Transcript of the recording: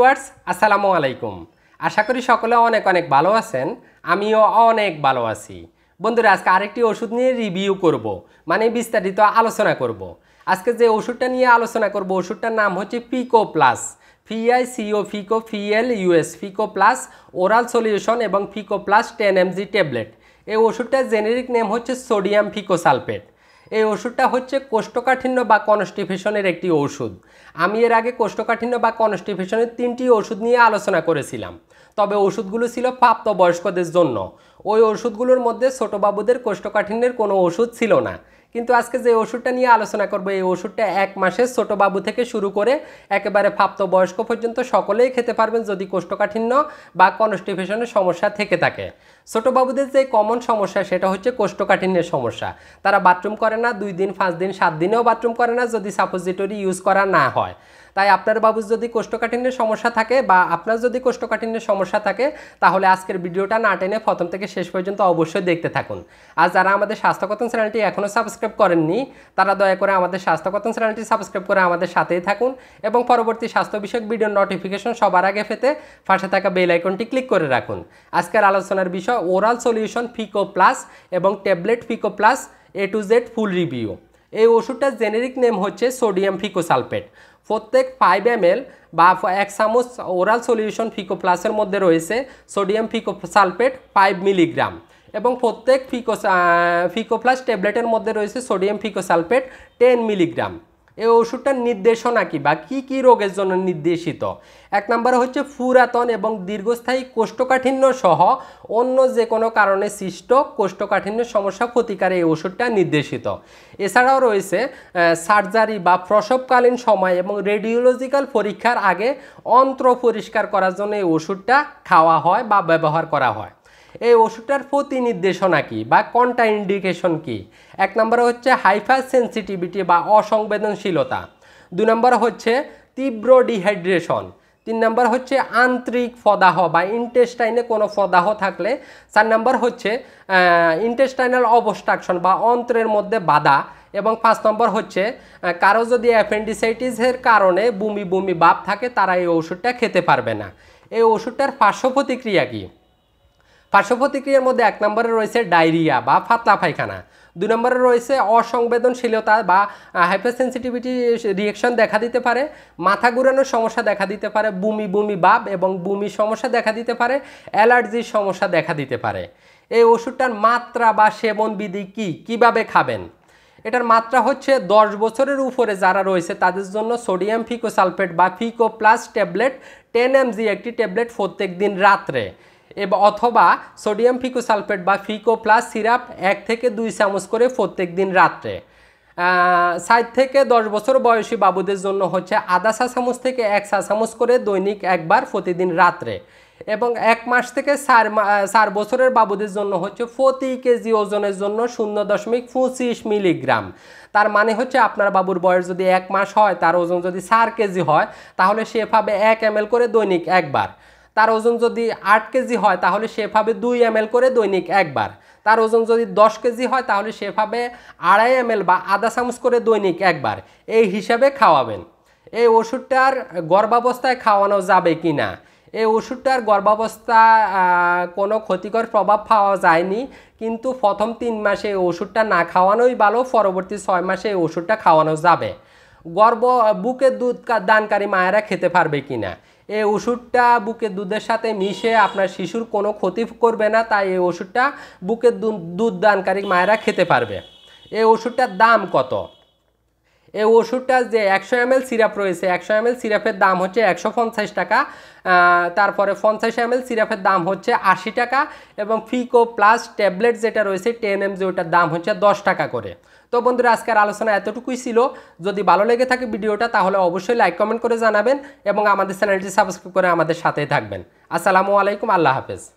Viewers আসসালামু আলাইকুম আশা করি সকলে অনেক অনেক ভালো আছেন আমিও অনেক ভালো আছি বন্ধুরা আজকে আরেকটি ওষুধ নিয়ে রিভিউ করব মানে বিস্তারিত আলোচনা করব। আজকে যে ওষুধটা নিয়ে আলোচনা করব ওষুধটার নাম হচ্ছে Pico plus PI CO Pico PL US Pico plus oral solution এবং Pico plus ten mg tablet এই ওষুধটার জেনেরিক নেম হচ্ছে সোডিয়াম ফিকো সালফেট এই ওষুধটা হচ্ছে কোষ্ঠকাঠিন্য বা কনস্টিফেশনের একটি ওষুধ আমি এর আগে কোষ্ঠকাঠিন্য বা কনস্টিফেশনের তিনটি ওষুধ নিয়ে আলোচনা করেছিলাম তবে ওষুধগুলো ছিল প্রাপ্তবয়স্কদের জন্য ওই ওষুধগুলোর মধ্যে ছোটোবাবুদের বাবুদের কোষ্ঠকাঠিন্যের কোনো ওষুধ ছিল না কিন্তু আজকে যে ওষুধটা নিয়ে আলোচনা করবো এই ওষুধটা এক মাসের ছোটোবাবু বাবু থেকে শুরু করে একেবারে প্রাপ্তবয়স্ক পর্যন্ত সকলেই খেতে পারবেন যদি কোষ্ঠকাঠিন্য বা কনস্টিফেশনের সমস্যা থেকে থাকে ছোট বাবুদের যে কমন সমস্যা সেটা হচ্ছে কোষ্ঠকাঠিন্যের সমস্যা তারা বাথরুম করে না দুই দিন পাঁচ দিন সাত দিনেও বাথরুম করে না যদি সাপোজিটরি ইউজ করা না হয় তাই আপনার বাবুর যদি কোষ্ঠকাঠিন্যের সমস্যা থাকে বা আপনার যদি কোষ্ঠকাঠিন্যের সমস্যা থাকে তাহলে আজকের ভিডিওটা না টেনে প্রথম থেকে শেষ পর্যন্ত অবশ্যই দেখতে থাকুন আর যারা আমাদের স্বাস্থ্যকথন চ্যানেলটি এখনও সাবস্ক্রাইব করেননি তারা দয়া করে আমাদের স্বাস্থ্যকথন চ্যানেলটি সাবস্ক্রাইব করে আমাদের সাথেই থাকুন এবং পরবর্তী স্বাস্থ্য বিষয়ক ভিডিওর নোটিফিকেশন সবার আগে পেতে ফাঁসে থাকা বেল আইকনটি ক্লিক করে রাখুন আজকের আলোচনার বিষয় the oral solution Pico plus এবং tablet Pico plus A to Z full review এই ওষুধটার জেনেরিক নেম হচ্ছে সোডিয়াম ফিকোসালফেট প্রত্যেক ফাইভ এম এল বা এক চামচ ওরাল সলিউশন ফিকো প্লাসের মধ্যে রয়েছে sodium picosulfate five milligram এবং প্রত্যেক ফিকো ফিকো প্লাস ট্যাবলেটের মধ্যে রয়েছে sodium picosulfate ten milligram এই ওষুধটার নির্দেশনা কি বা কী কী রোগের জন্য নির্দেশিত এক নম্বর হচ্ছে পুরাতন এবং দীর্ঘস্থায়ী কোষ্ঠকাঠিন্য সহ অন্য যে কোনো কারণে সৃষ্ট কোষ্ঠকাঠিন্য সমস্যা প্রতিকারে এই ওষুধটা নির্দেশিত এছাড়াও রয়েছে সার্জারি বা প্রসবকালীন সময় এবং রেডিওলজিক্যাল পরীক্ষার আগে অন্ত্র পরিষ্কার করার জন্য এই ওষুধটা খাওয়া হয় বা ব্যবহার করা হয় এই ওষুধটার প্রতি নির্দেশনা কি বা কন্টা ইন্ডিকেশন কী এক নম্বর হচ্ছে হাইফার সেন্সিটিভিটি বা অসংবেদনশীলতা দু নম্বর হচ্ছে তীব্র ডিহাইড্রেশন তিন নম্বর হচ্ছে আন্তরিক ফদাহ বা ইন্টেস্টাইনে কোনো ফদাহ থাকলে চার নম্বর হচ্ছে ইন্টেস্টাইনাল অবস্ট্রাকশন বা অন্ত্রের মধ্যে বাধা এবং পাঁচ নম্বর হচ্ছে কারো যদি অ্যাপেন্ডিসাইটিসের কারণে বমি বমি ভাব থাকে তারা এই ওষুধটা খেতে পারবে না এই ওষুধটার পার্শ্ব প্রতিক্রিয়া কী পার্শ্ব প্রতিক্রিয়ার মধ্যে এক নম্বরে রয়েছে ডায়রিয়া বা ফাতলা পায়খানা দুই নম্বরে রয়েছে অসংবেদনশীলতা বা হাইপারসেন্সিটিভিটি রিয়েকশন দেখা দিতে পারে মাথা ঘুরানোর সমস্যা দেখা দিতে পারে বুমি বমি ভাব এবং বমি সমস্যা দেখা দিতে পারে অ্যালার্জির সমস্যা দেখা দিতে পারে এই ওষুধটার মাত্রা বা সেবন বিধি কী কীভাবে খাবেন এটার মাত্রা হচ্ছে দশ বছরের উপরে যারা রয়েছে তাদের জন্য সোডিয়াম ফিকো সালফেট বা Pico plus tablet ten mg একটি ট্যাবলেট প্রত্যেক দিন রাত্রে অথবা সোডিয়াম ফিকো সালফেট বা ফিকো প্লাস সিরাপ এক থেকে দুই চামচ করে প্রত্যেক দিন রাত্রে সাত থেকে দশ বছর বয়সী বাবুদের জন্য হচ্ছে আধা চা চামচ থেকে এক চা চামচ করে দৈনিক একবার প্রতিদিন রাত্রে এবং এক মাস থেকে চার চার বছরের বাবুদের জন্য হচ্ছে প্রতি কেজি ওজনের জন্য শূন্য দশমিক পঁচিশ মিলিগ্রাম তার মানে হচ্ছে আপনার বাবুর বয়স যদি এক মাস হয় তার ওজন যদি চার কেজি হয় তাহলে সেভাবে এক এম করে দৈনিক একবার তার ওজন যদি আট কেজি হয় তাহলে সে দুই এম করে দৈনিক একবার তার ওজন যদি দশ কেজি হয় তাহলে সে আড়াই এম বা আধা চামচ করে দৈনিক একবার এই হিসাবে খাওয়াবেন এই ওষুধটার গর্ভাবস্থায় খাওয়ানো যাবে কি না এই ওষুধটার গর্ভাবস্থা কোনো ক্ষতিকর প্রভাব পাওয়া যায়নি কিন্তু প্রথম তিন মাসে এই ওষুধটা না খাওয়ানোই ভালো পরবর্তী ছয় মাসে এই ওষুধটা খাওয়ানো যাবে গর্ব বুকের দুধ দানকারী মায়েরা খেতে পারবে কি না এই ওষুধটা বুকের দুধের সাথে মিশে আপনার শিশুর কোনো ক্ষতি করবে না তাই এই ওষুধটা বুকের দুধ দানকারী মায়েরা খেতে পারবে এই ওষুধটার দাম কত এই ওষুধটা যে একশো এম সিরাপ রয়েছে একশো এম সিরাপের দাম হচ্ছে একশো পঞ্চাশ টাকা তারপরে পঞ্চাশ এম সিরাপের দাম হচ্ছে আশি টাকা এবং ফিকো প্লাস ট্যাবলেট যেটা রয়েছে টেন এম জি ওটার দাম হচ্ছে দশ টাকা করে তো বন্ধুরা আজকের আলোচনা এতটুকুই ছিল যদি ভালো লেগে থাকে ভিডিওটা তাহলে অবশ্যই লাইক কমেন্ট করে জানাবেন এবং আমাদের চ্যানেলটি সাবস্ক্রাইব করে আমাদের সাথেই থাকবেন আসসালামু আলাইকুম আল্লাহ হাফেজ